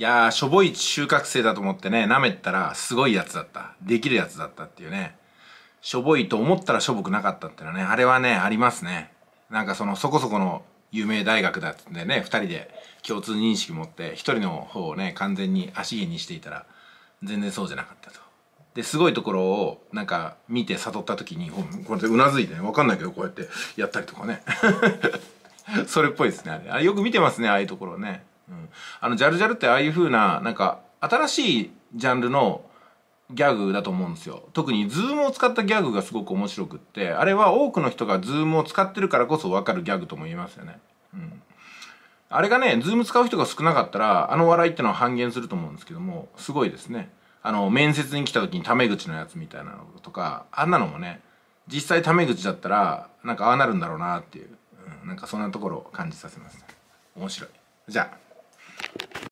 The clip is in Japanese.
いやー、しょぼい収穫生だと思ってね、舐めたらすごいやつだった。できるやつだったっていうね。しょぼいと思ったらしょぼくなかったっていうのはね、あれはね、ありますね。なんかそのそこそこの有名大学だってね、二人で共通認識持って、一人の方をね、完全に足毛にしていたら、全然そうじゃなかったと。で、すごいところをなんか見て悟った時に、これでうなずいてね、わかんないけどこうやってやったりとかね。それっぽいですね、あれ。あれよく見てますね、ああいうところね。うん、あのジャルジャルってああいう風ななんか新しいジャンルのギャグだと思うんですよ特にズームを使ったギャグがすごく面白くってあれは多くの人がズームを使ってるからこそ分かるギャグとも言えますよね、うん、あれがねズーム使う人が少なかったらあの笑いってのは半減すると思うんですけどもすごいですねあの面接に来た時にタメ口のやつみたいなのとかあんなのもね実際タメ口だったらなんかああなるんだろうなっていう、うん、なんかそんなところを感じさせますね面白いじゃあ